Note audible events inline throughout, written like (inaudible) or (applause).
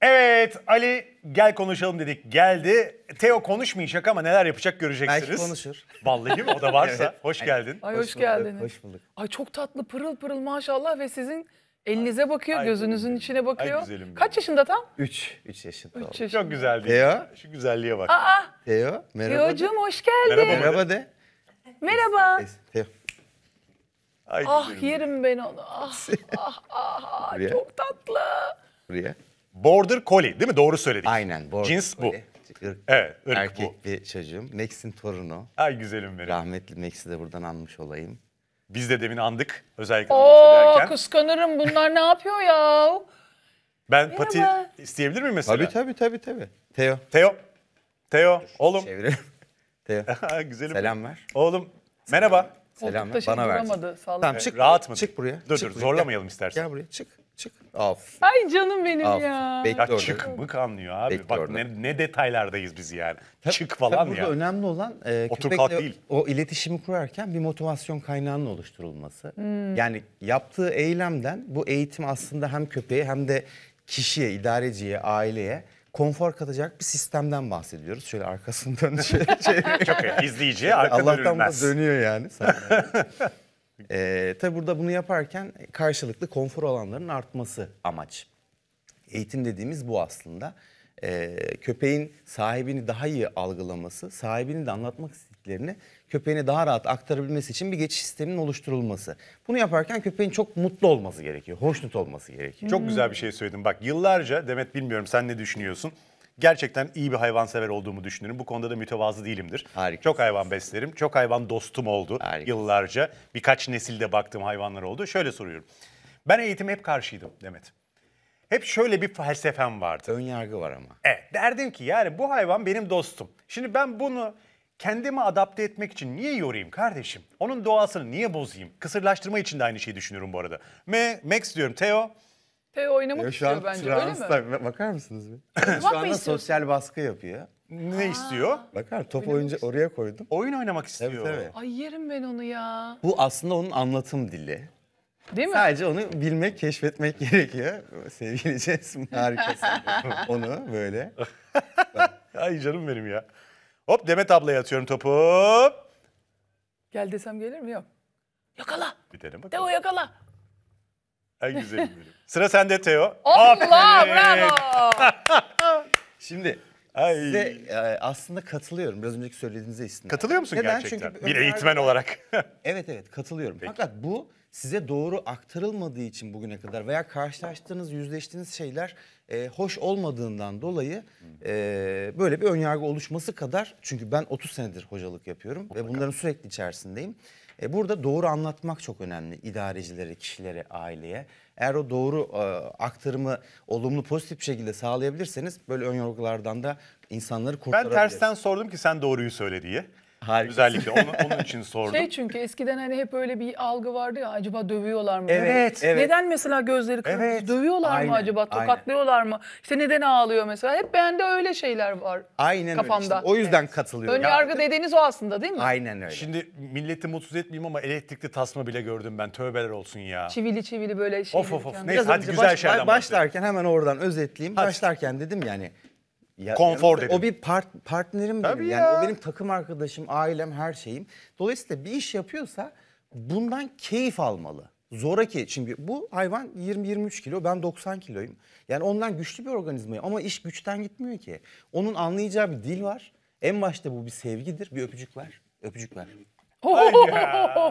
Evet Ali gel konuşalım dedik. Geldi. Teo konuşmayacak ama neler yapacak göreceksiniz. Belki konuşur. Vallahi mi? O da varsa. (laughs) evet. Hoş geldin. Ay hoş, hoş geldiniz. Hoş bulduk. Ay çok tatlı pırıl pırıl maşallah ve sizin elinize bakıyor, ay, gözünüzün ay, içine bakıyor. Ay Kaç yaşında tam? 3. 3 yaşında. 3 yaşında. Çok güzel değil. Teo. Şu güzelliğe bak. Aa. Teo merhaba. Teocuğum hoş geldin. Merhaba, merhaba de. Merhaba. Teo. Ay, ah güzelim. yerim ben onu. Ah ah (laughs) ah, ah çok tatlı. Buraya. Border Collie değil mi? Doğru söyledik. Aynen. Border Cins bu. Irk, evet, ırk erkek bu. bir çocuğum. Max'in torunu. Ay güzelim benim. Rahmetli Max'i de buradan anmış olayım. Biz de demin andık özellikle Oo, ederken. kıskanırım bunlar ne yapıyor ya? Ben Merhaba. pati isteyebilir miyim mesela? Tabii tabii tabii. tabii. Teo. Teo. Teo Dur, oğlum. Çevirelim. Teo. (laughs) güzelim. Selam ver. Oğlum Selam. merhaba. Selam ver. Bana şey ver. Tamam çık. Rahat mı? Çık buraya. Dur çık dur buraya. zorlamayalım gel. istersen. Gel buraya çık. Çık. Af. Ay canım benim Af. ya. Bekle çık mı anlıyor abi. Bekle Bak ne, ne detaylardayız biz yani. çık falan Tabii ya. burada önemli olan e, Otur kalk değil. o iletişimi kurarken bir motivasyon kaynağının oluşturulması. Hmm. Yani yaptığı eylemden bu eğitim aslında hem köpeğe hem de kişiye, idareciye, aileye konfor katacak bir sistemden bahsediyoruz. Şöyle arkasından şey, (laughs) şey- Çok iyi. İzleyiciye arka Allah'tan da dönülmez. dönüyor yani. (laughs) E, tabii burada bunu yaparken karşılıklı konfor alanlarının artması amaç. Eğitim dediğimiz bu aslında. E, köpeğin sahibini daha iyi algılaması, sahibini de anlatmak istediklerini köpeğine daha rahat aktarabilmesi için bir geçiş sisteminin oluşturulması. Bunu yaparken köpeğin çok mutlu olması gerekiyor, hoşnut olması gerekiyor. Çok güzel bir şey söyledin. Bak yıllarca Demet bilmiyorum sen ne düşünüyorsun? gerçekten iyi bir hayvansever olduğumu düşünürüm. Bu konuda da mütevazı değilimdir. Harika. Çok hayvan beslerim. Çok hayvan dostum oldu Harika. yıllarca. Birkaç nesilde baktığım hayvanlar oldu. Şöyle soruyorum. Ben eğitim hep karşıydım Demet. Hep şöyle bir felsefem vardı. Önyargı var ama. Evet. Derdim ki yani bu hayvan benim dostum. Şimdi ben bunu kendimi adapte etmek için niye yorayım kardeşim? Onun doğasını niye bozayım? Kısırlaştırma için de aynı şeyi düşünüyorum bu arada. Me, Max diyorum Theo e, oynamak e, istiyor bence Fransa, öyle mi? Bakar mısınız bir? şu anda sosyal baskı yapıyor. Ne Aa, istiyor? Bakar top oyuncu oraya koydum. Oyun oynamak istiyor. Evet, evet. Ay yerim ben onu ya. Bu aslında onun anlatım dili. Değil mi? Sadece onu bilmek, keşfetmek (laughs) gerekiyor. Sevgili Cesim harikası. (laughs) onu böyle. (laughs) Ay canım benim ya. Hop Demet ablaya atıyorum topu. Gel desem gelir mi? Yok. Yakala. Bir denem bakalım. Deo yakala. En güzel bölüm. Sıra sende Teo. Allah oh, Aferin. bravo. (laughs) Şimdi Ay. size e, aslında katılıyorum biraz önceki söylediğinize istina. Katılıyor musun Neden? gerçekten? Çünkü bir ömer- eğitmen olarak. (laughs) Evet evet katılıyorum. Fakat bu size doğru aktarılmadığı için bugüne kadar veya karşılaştığınız, yüzleştiğiniz şeyler e, hoş olmadığından dolayı e, böyle bir önyargı oluşması kadar çünkü ben 30 senedir hocalık yapıyorum ve bunların sürekli içerisindeyim. E, burada doğru anlatmak çok önemli idarecilere, kişilere, aileye. Eğer o doğru e, aktarımı olumlu pozitif bir şekilde sağlayabilirseniz böyle ön önyargılardan da insanları kurtarabilirsiniz. Ben tersten sordum ki sen doğruyu söyle diye. Harika. Özellikle onu, onun için sordum. Şey çünkü eskiden hani hep öyle bir algı vardı ya acaba dövüyorlar mı? Evet. evet. Neden mesela gözleri kırmızı? Evet. Dövüyorlar aynen, mı acaba? Tokatlıyorlar aynen. mı? İşte neden ağlıyor mesela? Hep bende öyle şeyler var aynen kafamda. Öyle. İşte o yüzden evet. katılıyorum. Ön yargı dediğiniz o aslında değil mi? Aynen öyle. Şimdi milleti mutsuz etmeyeyim ama elektrikli tasma bile gördüm ben. Tövbeler olsun ya. Çivili çivili böyle şey. Of of of. Neyse hadi güzel baş, şeylerden Başlarken hemen oradan özetleyeyim. Hadi. Başlarken dedim yani ya, konfor dedim. O bir part, partnerim Tabii benim. Yani o benim takım arkadaşım, ailem, her şeyim. Dolayısıyla bir iş yapıyorsa bundan keyif almalı. Zoraki çünkü bu hayvan 20-23 kilo ben 90 kiloyum. Yani ondan güçlü bir organizmayım ama iş güçten gitmiyor ki. Onun anlayacağı bir dil var. En başta bu bir sevgidir. Bir öpücük ver. Öpücük ver.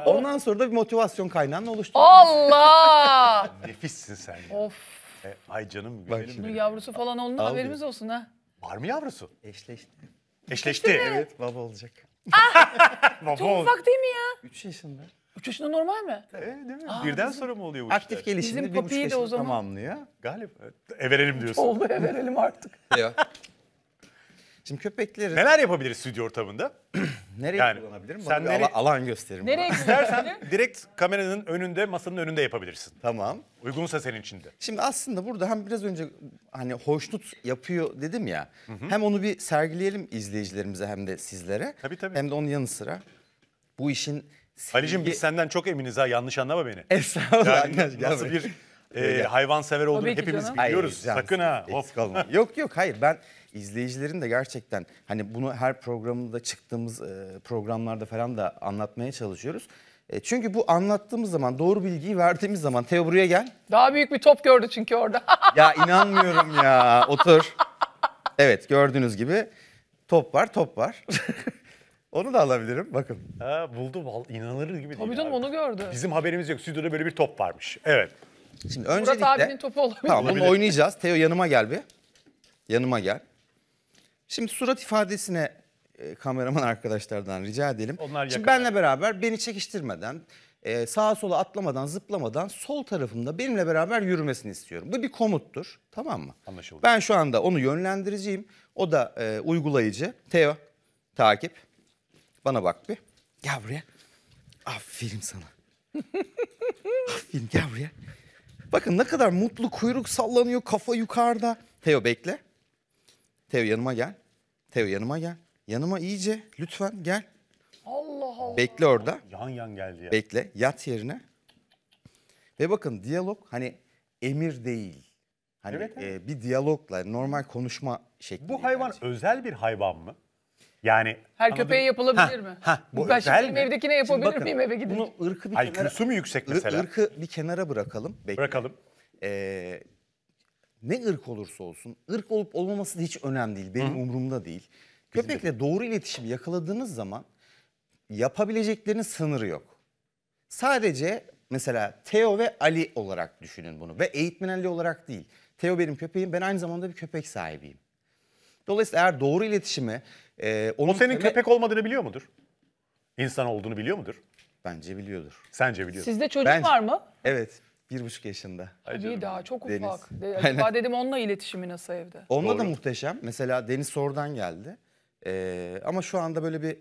Ondan sonra da bir motivasyon kaynağını oluştur. Allah! Nefissin sen ya. Of. E, ay canım. Bak şimdi. yavrusu falan olduğunda haberimiz olsun ha. Var mı yavrusu? Eşleşti. Eşleşti. Evet baba olacak. Ah! (laughs) Baba Çok ufak değil mi ya? 3 yaşında. 3 yaşında normal mi? Evet, değil mi? Birden sonra mı oluyor bu Aktif işler? gelişimini Bizim bir buçuk papiyi de o yaşında tamamlıyor. Galip. Evet, verelim diyorsun. Oldu verelim artık. Şimdi köpeklerin... Neler yapabiliriz stüdyo ortamında? (clears throat) Nereye yani, kullanabilirim? Sen nereye... Alan, alan gösteririm. Nereye (laughs) İstersen direkt kameranın önünde, masanın önünde yapabilirsin. Tamam. Uygunsa senin için de. Şimdi aslında burada hem biraz önce hani hoşnut yapıyor dedim ya. Hı hı. Hem onu bir sergileyelim izleyicilerimize hem de sizlere. Tabii tabii. Hem de onun yanı sıra bu işin... Silgi... Ali'cim biz senden çok eminiz ha yanlış anlama beni. Estağfurullah. Yani, nasıl bir e, hayvansever olduğunu Tabii hepimiz canım. biliyoruz. Hayır, Sakın ha. of Eksik (laughs) yok yok hayır ben izleyicilerin de gerçekten hani bunu her programda çıktığımız e, programlarda falan da anlatmaya çalışıyoruz. E, çünkü bu anlattığımız zaman doğru bilgiyi verdiğimiz zaman Teo buraya gel. Daha büyük bir top gördü çünkü orada. (laughs) Ya inanmıyorum ya otur. Evet gördüğünüz gibi top var top var. (laughs) Onu da alabilirim bakın. Ha, buldu val- inanılır gibi değil. Tabii canım abi. onu gördü. Bizim haberimiz yok. Stüdyoda böyle bir top varmış. Evet. Şimdi Murat öncelikle... Murat abinin topu olabilir. Tamam bunu oynayacağız. Teo yanıma gel bir. Yanıma gel. Şimdi surat ifadesine e, kameraman (laughs) arkadaşlardan rica edelim. Onlar Şimdi benle beraber beni çekiştirmeden, e, sağa sola atlamadan, zıplamadan sol tarafımda benimle beraber yürümesini istiyorum. Bu bir komuttur. Tamam mı? Anlaşıldı. Ben şu anda onu yönlendireceğim. O da e, uygulayıcı. Teo, takip. Bana bak bir. Gel buraya. Aferin sana. (laughs) Aferin gel buraya. Bakın ne kadar mutlu kuyruk sallanıyor kafa yukarıda. Teo bekle. Teo yanıma gel. Teo yanıma gel. Yanıma iyice lütfen gel. Allah Allah. Bekle orada. Yan yan geldi ya. Bekle yat yerine. Ve bakın diyalog hani emir değil. Hani Evet, e, bir diyalogla normal konuşma şekli. Bu hayvan özel bir hayvan mı? Yani her anladın? köpeğe yapılabilir ha, mi? Ha, bu ben şimdi mi? evdekine yapabilir bakın, miyim eve gidince? Bunu ırkı bir Ay, kenara... IQ'su mu yüksek mesela? Irkı bir kenara bırakalım. Bekle. Bırakalım. Ee, ne ırk olursa olsun, ırk olup olmaması da hiç önemli değil. Benim Hı. umurumda değil. Köpekle doğru iletişimi yakaladığınız zaman yapabileceklerinin sınırı yok. Sadece mesela Theo ve Ali olarak düşünün bunu ve eğitmen olarak değil. Theo benim köpeğim, ben aynı zamanda bir köpek sahibiyim. Dolayısıyla eğer doğru iletişimi... E, onun o senin köpek olmadığını biliyor mudur? İnsan olduğunu biliyor mudur? Bence biliyordur. Sence biliyordur. Sizde çocuk Bence... var mı? Evet. Bir buçuk yaşında. Bir daha çok Deniz. ufak. De, (laughs) acaba dedim onunla iletişimi nasıl evde? Onunla Doğru. da muhteşem. Mesela Deniz oradan geldi. Ee, ama şu anda böyle bir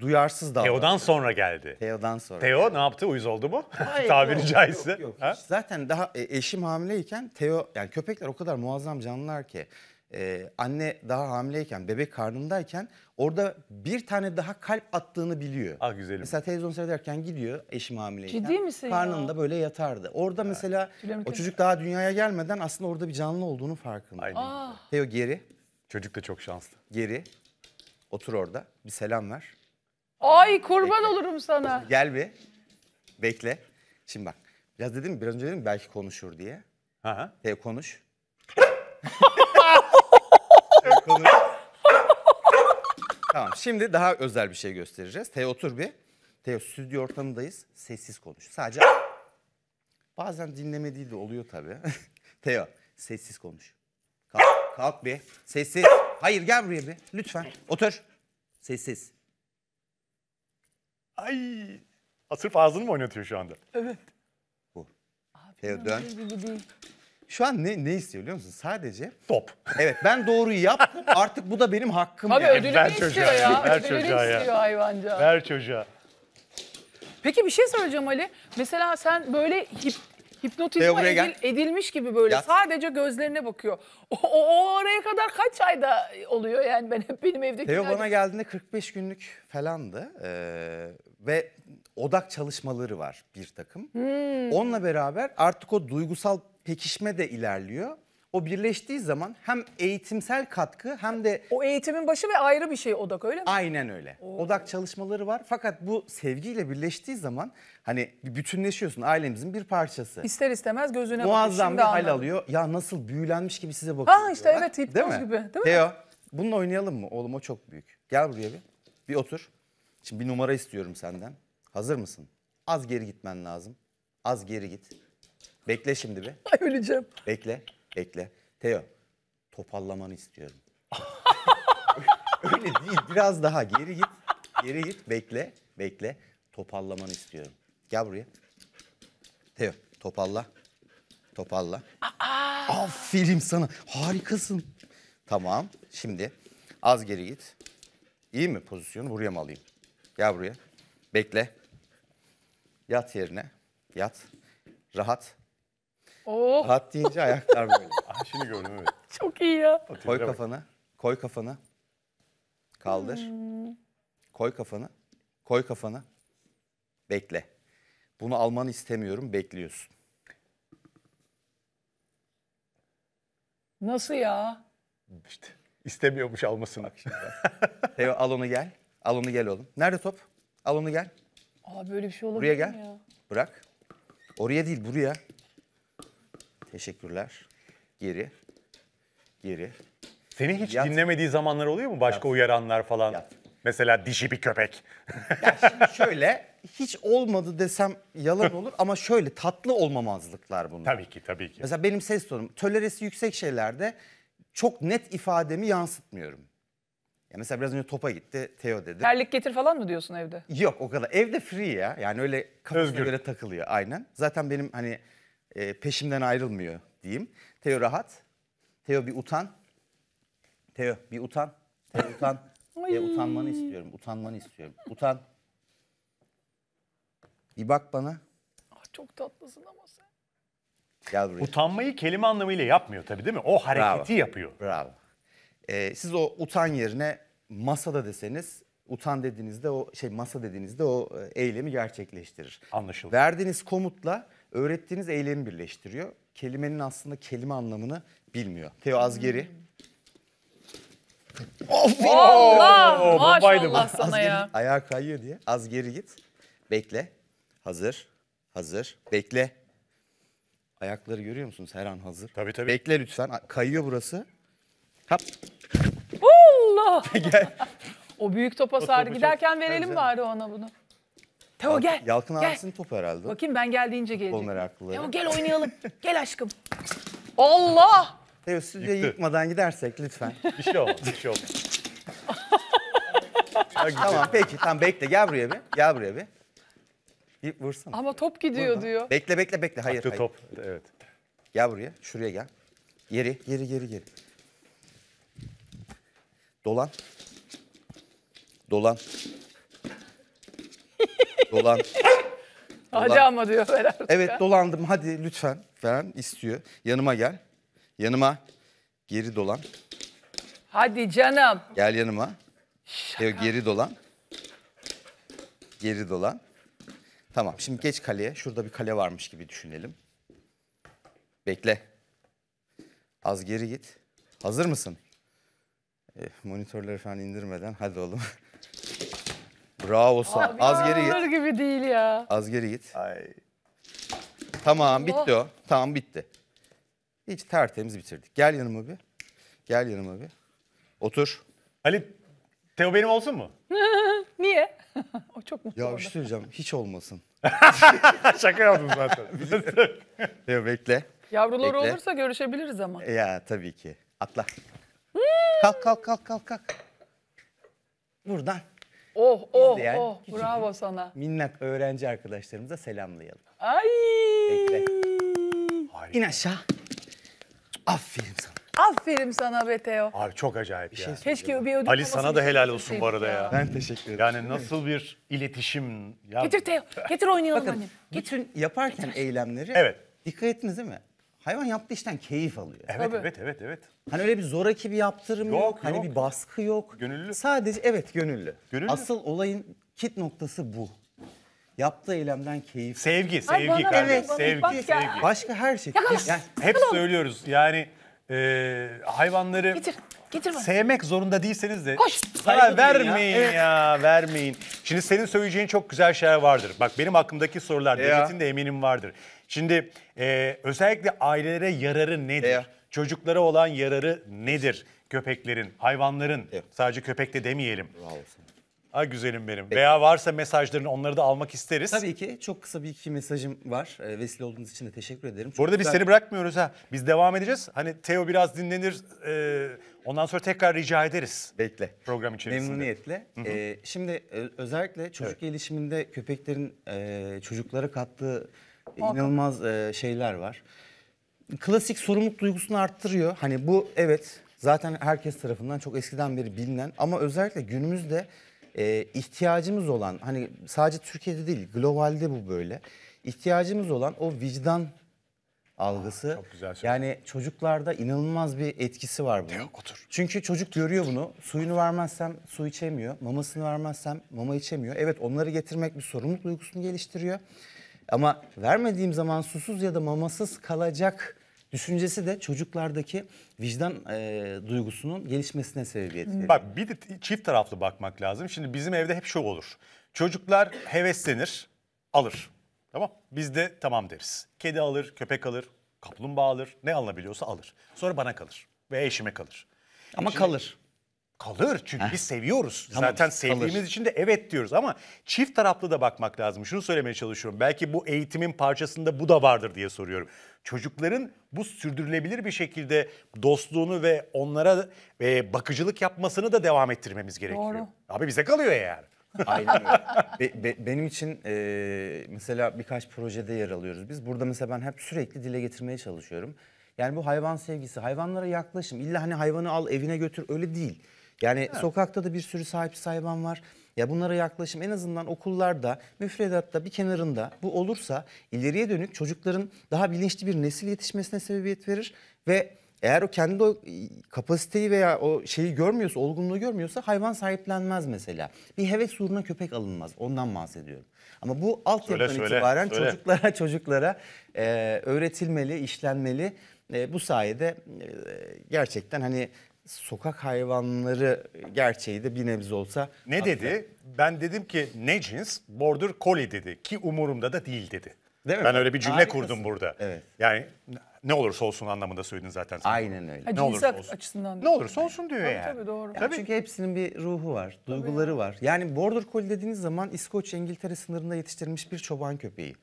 duyarsız davranıyor. Teo'dan sonra geldi. Teo'dan sonra. Teo ne yaptı? Uyuz oldu mu? Hayır, (laughs) Tabiri yok, caizse. Yok, yok. Ha? Zaten daha e, eşim hamileyken Teo yani köpekler o kadar muazzam canlılar ki e, anne daha hamileyken, bebek karnındayken orada bir tane daha kalp attığını biliyor. Ah güzelim. Mesela televizyon seyrederken gidiyor eşim hamileyken. Ciddi misin Karnında ya? böyle yatardı. Orada ya. mesela Tülemin o çocuk daha dünyaya gelmeden aslında orada bir canlı olduğunu farkında. Aynen. Ah. Teo geri. Çocuk da çok şanslı. Geri. Otur orada. Bir selam ver. Ay kurban Bekle. olurum sana. Gel bir. Bekle. Şimdi bak. Biraz dedim biraz önce dedim belki konuşur diye. Hı hı. Teo konuş. (laughs) Konu. tamam şimdi daha özel bir şey göstereceğiz. Teo otur bir. Teo stüdyo ortamındayız. Sessiz konuş. Sadece bazen dinlemediği de oluyor tabii. (laughs) Teo sessiz konuş. Kalk, kalk bir. Sessiz. Hayır gel buraya bir. Lütfen. Otur. Sessiz. Ay. Asır ağzını mı oynatıyor şu anda? Evet. Bu. Teo dön. Gibi değil. Şu an ne, ne istiyor biliyor musun? Sadece top. Evet ben doğruyu yap artık bu da benim hakkım. Tabii yani. ödülünü istiyor ya. Ver ödülünü çocuğa istiyor ya. hayvanca. Ver çocuğa. Peki bir şey soracağım Ali. Mesela sen böyle hip, hipnotizma edil, edilmiş gibi böyle Yat. sadece gözlerine bakıyor. O, o, o oraya kadar kaç ayda oluyor yani ben hep benim evdeki... Teo bana geldiğinde 45 günlük falandı ee, ve odak çalışmaları var bir takım. Hmm. Onunla beraber artık o duygusal pekişme de ilerliyor. O birleştiği zaman hem eğitimsel katkı hem de... O eğitimin başı ve ayrı bir şey odak öyle mi? Aynen öyle. Oo. Odak çalışmaları var fakat bu sevgiyle birleştiği zaman hani bütünleşiyorsun ailemizin bir parçası. İster istemez gözüne Muazzam bir hal alıyor. Ya nasıl büyülenmiş gibi size bakıyor. Ha işte evet hipnoz değil mi? gibi değil mi? Teo bununla oynayalım mı? Oğlum o çok büyük. Gel buraya bir. Bir otur. Şimdi bir numara istiyorum senden. Hazır mısın? Az geri gitmen lazım. Az geri git. Bekle şimdi bir. Ay öleceğim. Bekle, bekle. Teo, topallamanı istiyorum. (laughs) Öyle değil, biraz daha geri git. Geri git, bekle, bekle. Topallamanı istiyorum. Gel buraya. Teo, topalla. Topalla. Aa! Aferin sana, harikasın. Tamam, şimdi az geri git. İyi mi pozisyonu? Buraya mı alayım? Gel buraya. Bekle. Yat yerine. Yat. Rahat. Oh. Pat deyince ayaklar böyle. (laughs) ah, şimdi gördüm evet. Çok iyi ya. Atayım, koy kafana. Koy kafana. Kaldır. Hmm. Koy kafana. Koy kafana. Bekle. Bunu almanı istemiyorum. Bekliyorsun. Nasıl ya? İşte istemiyormuş almasını. Bak şimdi. Teo al onu gel. Al onu gel oğlum. Nerede top? Al onu gel. Abi böyle bir şey olur Buraya gel. Ya. Bırak. Oraya değil buraya. Teşekkürler. Geri. Geri. Seni hiç Yat. dinlemediği zamanlar oluyor mu? Başka Yat. uyaranlar falan. Yat. Mesela dişi bir köpek. (laughs) ya şimdi şöyle hiç olmadı desem yalan olur ama şöyle tatlı olmamazlıklar bunlar. Tabii ki tabii ki. Mesela benim ses tonum toleresi yüksek şeylerde çok net ifademi yansıtmıyorum. Ya mesela biraz önce topa gitti Teo dedi. Terlik getir falan mı diyorsun evde? Yok o kadar. Evde free ya. Yani öyle kafasına Özgür. göre takılıyor aynen. Zaten benim hani e, peşimden ayrılmıyor diyeyim. Teo rahat. Teo bir utan. Teo bir utan. Teo utan. (laughs) Teo utanmanı istiyorum. Utanmanı istiyorum. Utan. Bir bak bana. Ah, çok tatlısın ama sen. Gel buraya. Utanmayı kelime anlamıyla yapmıyor tabii değil mi? O hareketi Bravo. yapıyor. Bravo. Ee, siz o utan yerine masada deseniz utan dediğinizde o şey masa dediğinizde o e, eylemi gerçekleştirir. Anlaşıldı. Verdiğiniz komutla öğrettiğiniz eylemi birleştiriyor. Kelimenin aslında kelime anlamını bilmiyor. Teo Azgeri. Hmm. Of! Allah! Oo, babaydı bu. Maşallah sana ya. Ayağa kayıyor diye. Az geri git. Bekle. Hazır. Hazır. Bekle. Ayakları görüyor musunuz? Her an hazır. Tabii tabii. Bekle lütfen. Kayıyor burası. Hap. Allah! (laughs) O büyük topa sardı. Giderken verelim bari ona bunu. Teo gel. Yalkın gel. abisinin topu herhalde. Bakayım ben geldiğince gelecek. Onlar haklıları. Teo gel oynayalım. (laughs) gel aşkım. Allah! Teo stüdyoyu yıkmadan gidersek lütfen. Bir şey olmaz, bir şey olmaz. (laughs) tamam peki tamam bekle gel buraya bir. Gel buraya bir. Bir vursana. Ama top gidiyor Vurma. diyor. Bekle bekle bekle hayır Aklı hayır. top, evet. Gel buraya şuraya gel. Yeri yeri yeri yeri. Dolan. Dolan. Dolan. (laughs) Hacı ama diyor Ferhat. Evet dolandım hadi lütfen falan istiyor. Yanıma gel. Yanıma geri dolan. Hadi canım. Gel yanıma. Şaka. Geri dolan. Geri dolan. Tamam şimdi geç kaleye. Şurada bir kale varmış gibi düşünelim. Bekle. Az geri git. Hazır mısın? E, monitörleri falan indirmeden hadi oğlum. (laughs) Bravo sana. Az geri git. gibi değil ya. Az geri git. Ay. Tamam oh. bitti o. Tamam bitti. Hiç tertemiz bitirdik. Gel yanıma bir. Gel yanıma bir. Otur. Ali Teo benim olsun mu? (laughs) Niye? (laughs) o çok mutlu Ya bir şey söyleyeceğim. Hiç olmasın. (laughs) Şaka yaptım zaten. Teo bekle. Yavruları bekle. olursa görüşebiliriz ama. Ya tabii ki. Atla. Hmm. kalk kalk kalk kalk kalk. Buradan. Oh oh izleyen oh bravo sana. Minnak öğrenci arkadaşlarımıza selamlayalım. Ay. Bekle. İn aşağı. Aferin sana. Aferin sana be Teo. Abi çok acayip bir ya. Şey Keşke bir ödül Ali sana da helal olsun bu arada ya. ya. Ben teşekkür ederim. Yani nasıl bir iletişim. Ya. Getir Teo. Getir oynayalım Bakın, annem. Hani. Getir. yaparken getir. eylemleri evet. dikkat ettiniz değil mi? hayvan yaptığı işten keyif alıyor. Evet Tabii. evet evet evet. Hani öyle bir zoraki bir yaptırım yok, yok. hani bir baskı yok. Gönüllü. Sadece evet gönüllü. gönüllü. Asıl olayın kit noktası bu. Yaptığı eylemden keyif. Sevgi, sevgi Ay, Evet, sevgi, bak sevgi. Başka her şey. Yakalaş, yani, hep söylüyoruz yani e, hayvanları Getir. Getirme. Sevmek zorunda değilseniz de Koş. Sana vermeyin ya. Evet. ya vermeyin. Şimdi senin söyleyeceğin çok güzel şeyler vardır. Bak benim aklımdaki sorular Devlet'in de eminim vardır. Şimdi e, özellikle ailelere yararı nedir? Eğer. Çocuklara olan yararı nedir? Köpeklerin, hayvanların, evet. sadece köpek de demeyelim. Bravo. Ay güzelim benim. Peki. Veya varsa mesajlarını onları da almak isteriz. Tabii ki. Çok kısa bir iki mesajım var. E, vesile olduğunuz için de teşekkür ederim. Çok Bu arada güzel... biz seni bırakmıyoruz ha. Biz devam edeceğiz. Hani Teo biraz dinlenir. E, ondan sonra tekrar rica ederiz. Bekle. Program içerisinde. Memnuniyetle. Hı -hı. E, şimdi e, özellikle çocuk evet. gelişiminde köpeklerin e, çocuklara kattığı Muhakkak. E, inanılmaz e, şeyler var. Klasik sorumluluk duygusunu arttırıyor. Hani bu evet zaten herkes tarafından çok eskiden beri bilinen ama özellikle günümüzde e, ihtiyacımız olan hani sadece Türkiye'de değil globalde bu böyle. ihtiyacımız olan o vicdan algısı. Çok güzel şey. Yani çocuklarda inanılmaz bir etkisi var bu. otur. Çünkü çocuk görüyor bunu. Suyunu vermezsem su içemiyor. Mamasını vermezsem mama içemiyor. Evet onları getirmek bir sorumluluk duygusunu geliştiriyor. Ama vermediğim zaman susuz ya da mamasız kalacak düşüncesi de çocuklardaki vicdan e, duygusunun gelişmesine sebebiyet veriyor. Bak bir de çift taraflı bakmak lazım. Şimdi bizim evde hep şu olur. Çocuklar heveslenir, alır. Tamam. Biz de tamam deriz. Kedi alır, köpek alır, kaplumbağa alır, ne alınabiliyorsa alır. Sonra bana kalır ve eşime kalır. Ama Şimdi, kalır. Kalır çünkü Heh. biz seviyoruz. Tamam, Zaten sevdiğimiz kalır. için de evet diyoruz ama çift taraflı da bakmak lazım. Şunu söylemeye çalışıyorum. Belki bu eğitimin parçasında bu da vardır diye soruyorum. Çocukların bu sürdürülebilir bir şekilde dostluğunu ve onlara e, bakıcılık yapmasını da devam ettirmemiz gerekiyor. Doğru. Abi bize kalıyor eğer. Aynen öyle. Be, be, benim için e, mesela birkaç projede yer alıyoruz biz. Burada mesela ben hep sürekli dile getirmeye çalışıyorum. Yani bu hayvan sevgisi, hayvanlara yaklaşım. İlla hani hayvanı al evine götür öyle değil. Yani evet. sokakta da bir sürü sahip sayban var. Ya bunlara yaklaşım en azından okullarda, müfredatta bir kenarında bu olursa ileriye dönük çocukların daha bilinçli bir nesil yetişmesine sebebiyet verir ve eğer o kendi o kapasiteyi veya o şeyi görmüyorsa, olgunluğu görmüyorsa hayvan sahiplenmez mesela. Bir heves uğruna köpek alınmaz. Ondan bahsediyorum. Ama bu altyapıdan söyle, itibaren söyle. çocuklara (laughs) çocuklara e, öğretilmeli, işlenmeli. E, bu sayede e, gerçekten hani sokak hayvanları gerçeği de bir nebze olsa. Ne hatta... dedi? Ben dedim ki ne cins? Border Collie dedi ki umurumda da değil dedi. Değil mi? Ben öyle bir cümle Harikasın. kurdum burada. Evet. Yani ne olursa olsun anlamında söyledin zaten. Sen. Aynen öyle. Ha, ne olursa olsun. açısından. Ne olursa olsun diyor tabii, yani. Tabii doğru. Yani tabii. Çünkü hepsinin bir ruhu var, duyguları tabii. var. Yani Border Collie dediğiniz zaman İskoç İngiltere sınırında yetiştirilmiş bir çoban köpeği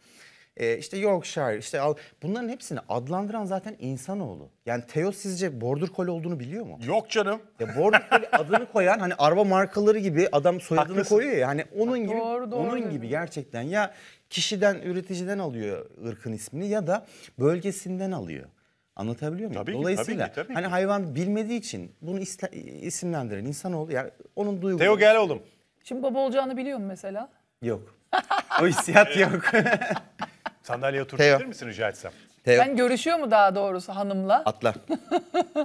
e, işte Yorkshire, işte al, bunların hepsini adlandıran zaten insanoğlu. Yani Theo sizce Border Collie olduğunu biliyor mu? Yok canım. Ya e, Border Collie (laughs) adını koyan hani araba markaları gibi adam soyadını Haklısın. koyuyor ya. Hani onun gibi doğru, doğru. onun gibi gerçekten ya kişiden üreticiden alıyor ırkın ismini ya da bölgesinden alıyor. Anlatabiliyor muyum? Tabii Dolayısıyla tabii ki, tabii hani ki. hani hayvan bilmediği için bunu isimlendiren insanoğlu yani onun duyguları. Theo gel oğlum. Şimdi baba olacağını biliyor mu mesela? Yok. o hissiyat yok. (laughs) (laughs) Sandalyeye oturabilir misin rica etsem? Teo. Ben görüşüyor mu daha doğrusu hanımla? Atla.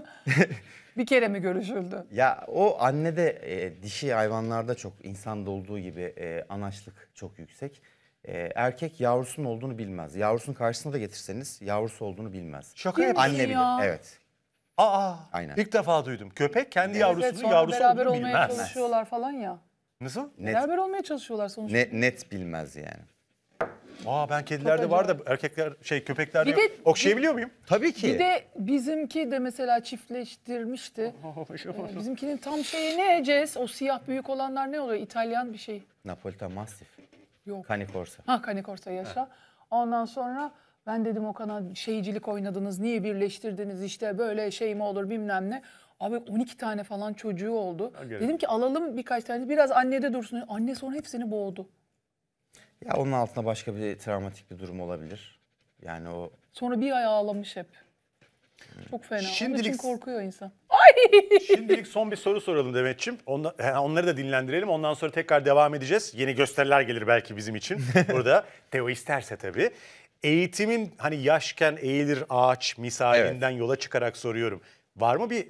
(laughs) bir kere mi görüşüldü? Ya o anne de e, dişi hayvanlarda çok insanda olduğu gibi e, anaçlık çok yüksek. E, erkek yavrusunun olduğunu bilmez. Yavrusun karşısına da getirseniz yavrusu olduğunu bilmez. Şaka yapıyorsun. Anne bilir. ya. Evet. Aa, Aynen. ilk defa duydum. Köpek kendi yavrusunun sonra yavrusu beraber olduğunu olmaya bilmez. çalışıyorlar falan ya. Nasıl? Net, Beraber olmaya çalışıyorlar sonuçta. Ne, net bilmez yani. Aa ben kedilerde var da erkekler şey köpeklerde de- yok. okşayabiliyor muyum? Tabii ki. Bir de bizimki de mesela çiftleştirmişti. (laughs) Ee, Bizimkinin tam şeyi ne Cez? O siyah büyük olanlar ne oluyor? İtalyan bir şey. Napolitan Mastif. Yok. Kani Corsa. Ha Kane Corsa yaşa. Ondan sonra ben dedim Okan'a şeycilik oynadınız, niye birleştirdiniz işte böyle şey mi olur bilmem ne. Abi 12 tane falan çocuğu oldu. gerek Dedim ki alalım birkaç tane biraz annede dursun. Anne sonra hepsini boğdu. Ya onun altında başka bir travmatik bir durum olabilir. Yani o Sonra bir ay ağlamış hep. Çok fena. Şimdilik... Onun için korkuyor insan. Ay! (laughs) Şimdilik son bir soru soralım Demetçim. onları da dinlendirelim. Ondan sonra tekrar devam edeceğiz. Yeni gösteriler gelir belki bizim için (laughs) burada. Teo isterse tabii. Eğitimin hani yaşken eğilir ağaç misalinden yola çıkarak soruyorum. Var mı bir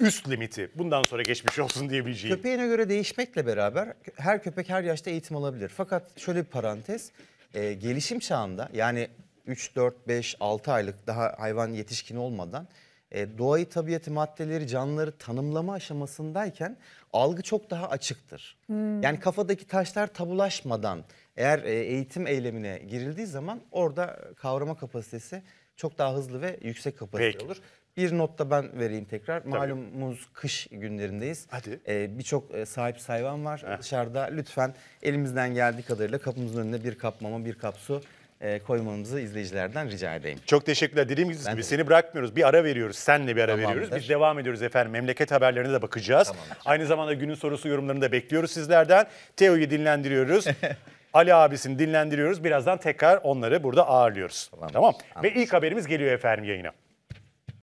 üst limiti. Bundan sonra geçmiş olsun diyebileceğim. Köpeğine göre değişmekle beraber her köpek her yaşta eğitim alabilir. Fakat şöyle bir parantez. E, gelişim çağında yani 3, 4, 5, 6 aylık daha hayvan yetişkin olmadan e, doğayı, tabiatı, maddeleri, canlıları tanımlama aşamasındayken algı çok daha açıktır. Hmm. Yani kafadaki taşlar tabulaşmadan eğer e, eğitim eylemine girildiği zaman orada kavrama kapasitesi çok daha hızlı ve yüksek kapasiteli olur. Bir not da ben vereyim tekrar. Tabii. Malumuz kış günlerindeyiz. Hadi. Ee, Birçok e, sahip hayvan var Heh. dışarıda. Lütfen elimizden geldiği kadarıyla kapımızın önüne bir kap mama, bir kap su e, koymanızı izleyicilerden rica edeyim. Çok teşekkürler. Dediğimiz gibi ben seni de. bırakmıyoruz. Bir ara veriyoruz. Senle bir ara Tamamdır. veriyoruz. Biz devam ediyoruz efendim. Memleket haberlerine de bakacağız. Tamamdır. Aynı zamanda günün sorusu yorumlarını da bekliyoruz sizlerden. Teo'yu dinlendiriyoruz. (laughs) Ali abisini dinlendiriyoruz. Birazdan tekrar onları burada ağırlıyoruz. Tamam. tamam. Anladım. Ve ilk haberimiz geliyor efendim yayına.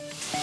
Thank you.